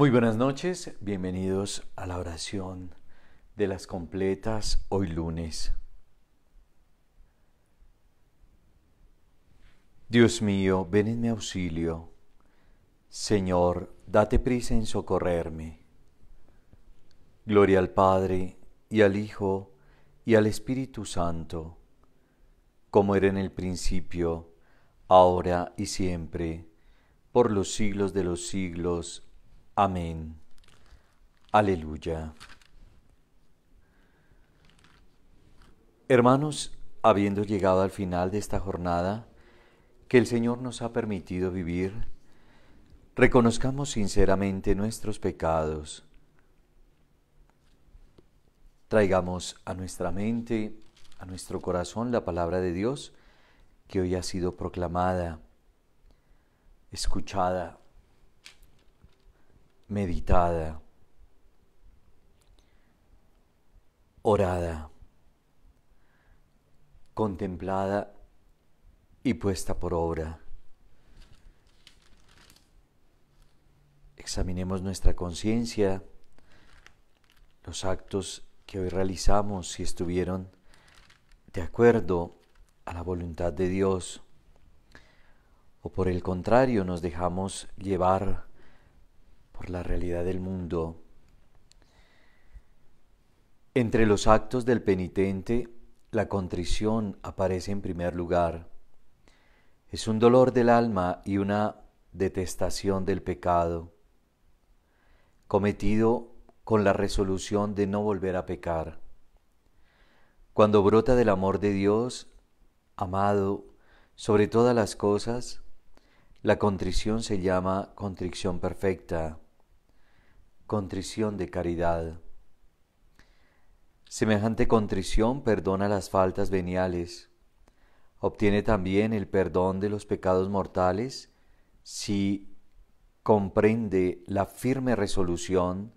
Muy buenas noches, bienvenidos a la oración de las completas hoy lunes. Dios mío, ven en mi auxilio. Señor, date prisa en socorrerme. Gloria al Padre, y al Hijo, y al Espíritu Santo, como era en el principio, ahora y siempre, por los siglos de los siglos. Amén. Aleluya. Hermanos, habiendo llegado al final de esta jornada que el Señor nos ha permitido vivir, reconozcamos sinceramente nuestros pecados. Traigamos a nuestra mente, a nuestro corazón la palabra de Dios que hoy ha sido proclamada, escuchada meditada, orada, contemplada y puesta por obra. Examinemos nuestra conciencia, los actos que hoy realizamos, si estuvieron de acuerdo a la voluntad de Dios, o por el contrario nos dejamos llevar por la realidad del mundo. Entre los actos del penitente, la contrición aparece en primer lugar. Es un dolor del alma y una detestación del pecado, cometido con la resolución de no volver a pecar. Cuando brota del amor de Dios, amado sobre todas las cosas, la contrición se llama contrición perfecta contrición de caridad. Semejante contrición perdona las faltas veniales. Obtiene también el perdón de los pecados mortales si comprende la firme resolución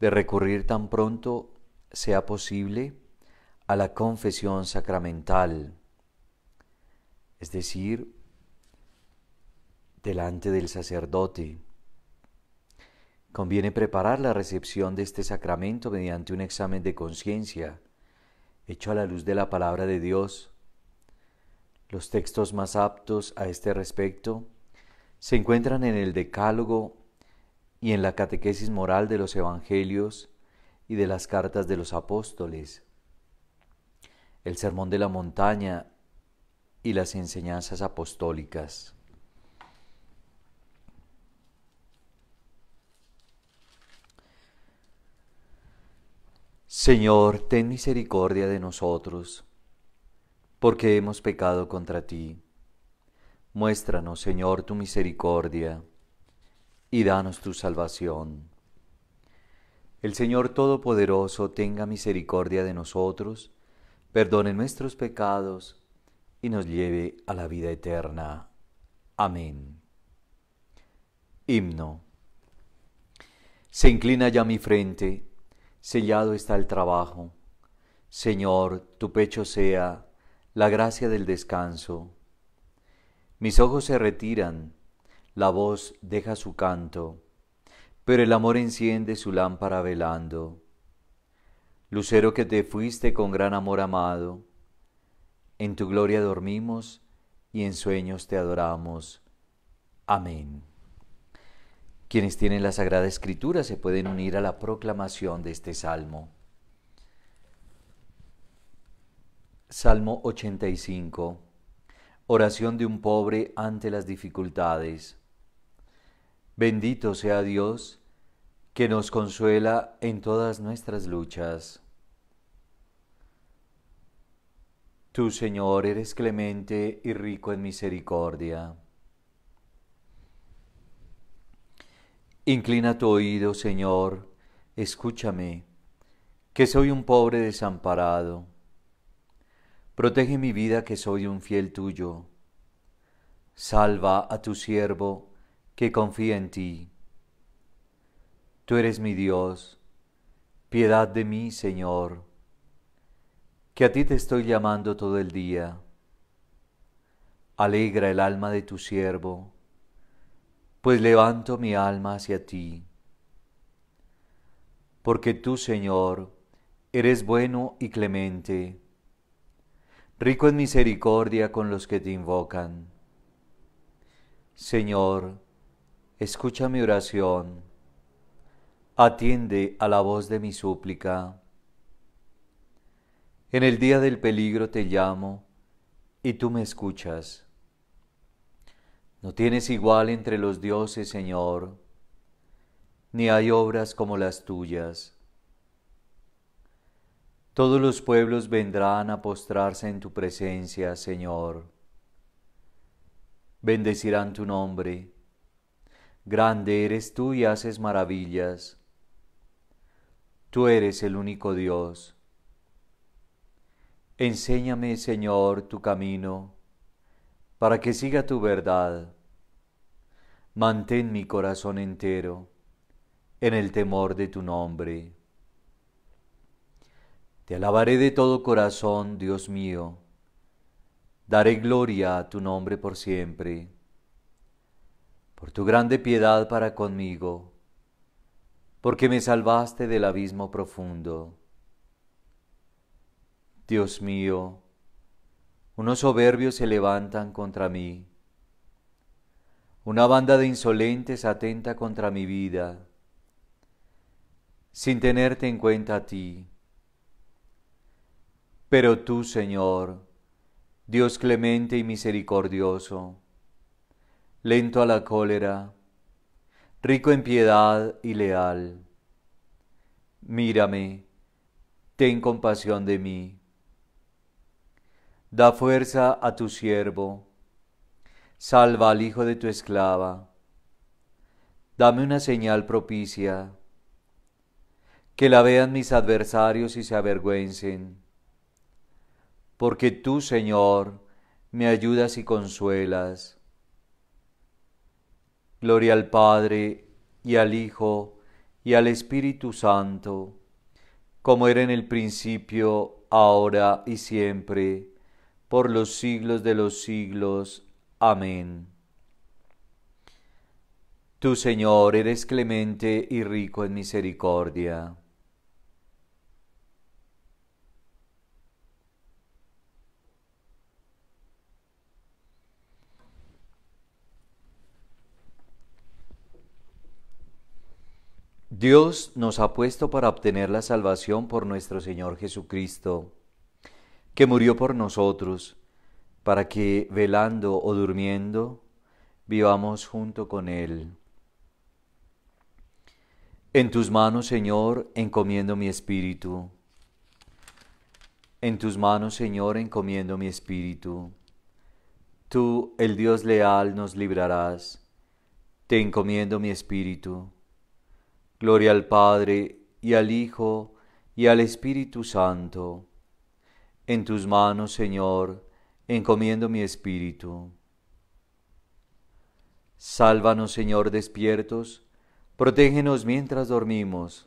de recurrir tan pronto sea posible a la confesión sacramental, es decir, delante del sacerdote Conviene preparar la recepción de este sacramento mediante un examen de conciencia, hecho a la luz de la palabra de Dios. Los textos más aptos a este respecto se encuentran en el Decálogo y en la catequesis moral de los Evangelios y de las cartas de los apóstoles, el Sermón de la Montaña y las enseñanzas apostólicas. Señor, ten misericordia de nosotros, porque hemos pecado contra ti. Muéstranos, Señor, tu misericordia, y danos tu salvación. El Señor Todopoderoso tenga misericordia de nosotros, perdone nuestros pecados, y nos lleve a la vida eterna. Amén. Himno. Se inclina ya mi frente sellado está el trabajo. Señor, tu pecho sea la gracia del descanso. Mis ojos se retiran, la voz deja su canto, pero el amor enciende su lámpara velando. Lucero que te fuiste con gran amor amado, en tu gloria dormimos y en sueños te adoramos. Amén. Quienes tienen la Sagrada Escritura se pueden unir a la proclamación de este salmo. Salmo 85. Oración de un pobre ante las dificultades. Bendito sea Dios, que nos consuela en todas nuestras luchas. Tú, Señor, eres clemente y rico en misericordia. Inclina tu oído, Señor, escúchame, que soy un pobre desamparado. Protege mi vida, que soy un fiel tuyo. Salva a tu siervo, que confía en ti. Tú eres mi Dios, piedad de mí, Señor, que a ti te estoy llamando todo el día. Alegra el alma de tu siervo pues levanto mi alma hacia ti. Porque tú, Señor, eres bueno y clemente, rico en misericordia con los que te invocan. Señor, escucha mi oración, atiende a la voz de mi súplica. En el día del peligro te llamo y tú me escuchas. No tienes igual entre los dioses, Señor, ni hay obras como las tuyas. Todos los pueblos vendrán a postrarse en tu presencia, Señor. Bendecirán tu nombre. Grande eres tú y haces maravillas. Tú eres el único Dios. Enséñame, Señor, tu camino, para que siga tu verdad. Mantén mi corazón entero en el temor de tu nombre. Te alabaré de todo corazón, Dios mío. Daré gloria a tu nombre por siempre. Por tu grande piedad para conmigo, porque me salvaste del abismo profundo. Dios mío, unos soberbios se levantan contra mí una banda de insolentes atenta contra mi vida, sin tenerte en cuenta a ti. Pero tú, Señor, Dios clemente y misericordioso, lento a la cólera, rico en piedad y leal, mírame, ten compasión de mí. Da fuerza a tu siervo, Salva al hijo de tu esclava. Dame una señal propicia. Que la vean mis adversarios y se avergüencen. Porque tú, Señor, me ayudas y consuelas. Gloria al Padre y al Hijo y al Espíritu Santo, como era en el principio, ahora y siempre, por los siglos de los siglos. Amén. Tu Señor, eres clemente y rico en misericordia. Dios nos ha puesto para obtener la salvación por nuestro Señor Jesucristo, que murió por nosotros para que velando o durmiendo vivamos junto con Él. En tus manos, Señor, encomiendo mi espíritu. En tus manos, Señor, encomiendo mi espíritu. Tú, el Dios leal, nos librarás. Te encomiendo mi espíritu. Gloria al Padre y al Hijo y al Espíritu Santo. En tus manos, Señor, encomiendo mi espíritu. Sálvanos, Señor, despiertos, protégenos mientras dormimos,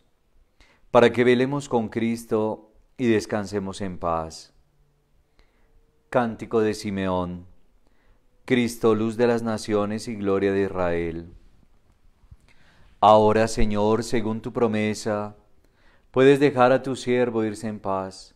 para que velemos con Cristo y descansemos en paz. Cántico de Simeón, Cristo, luz de las naciones y gloria de Israel. Ahora, Señor, según tu promesa, puedes dejar a tu siervo irse en paz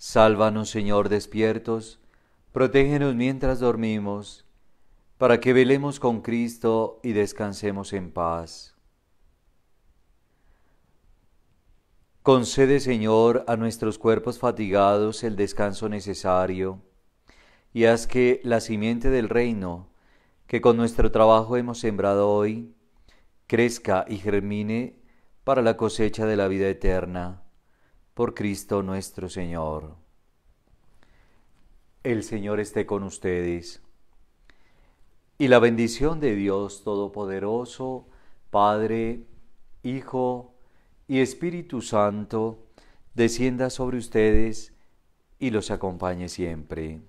Sálvanos, Señor, despiertos, protégenos mientras dormimos, para que velemos con Cristo y descansemos en paz. Concede, Señor, a nuestros cuerpos fatigados el descanso necesario, y haz que la simiente del reino, que con nuestro trabajo hemos sembrado hoy, crezca y germine para la cosecha de la vida eterna por Cristo nuestro Señor. El Señor esté con ustedes. Y la bendición de Dios Todopoderoso, Padre, Hijo y Espíritu Santo, descienda sobre ustedes y los acompañe siempre.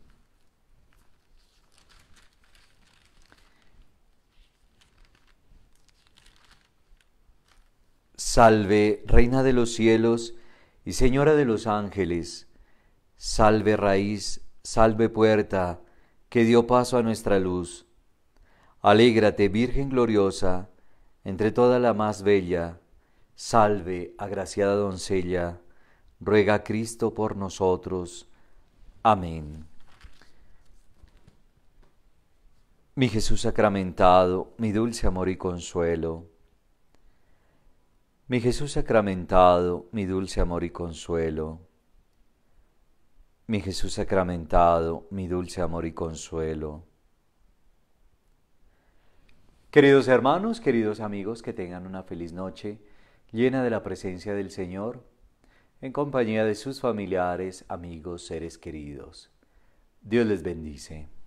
Salve, Reina de los cielos, y Señora de los ángeles, salve raíz, salve puerta, que dio paso a nuestra luz. Alégrate, Virgen gloriosa, entre toda la más bella, salve, agraciada doncella, ruega Cristo por nosotros. Amén. Mi Jesús sacramentado, mi dulce amor y consuelo, mi Jesús sacramentado, mi dulce amor y consuelo. Mi Jesús sacramentado, mi dulce amor y consuelo. Queridos hermanos, queridos amigos, que tengan una feliz noche llena de la presencia del Señor, en compañía de sus familiares, amigos, seres queridos. Dios les bendice.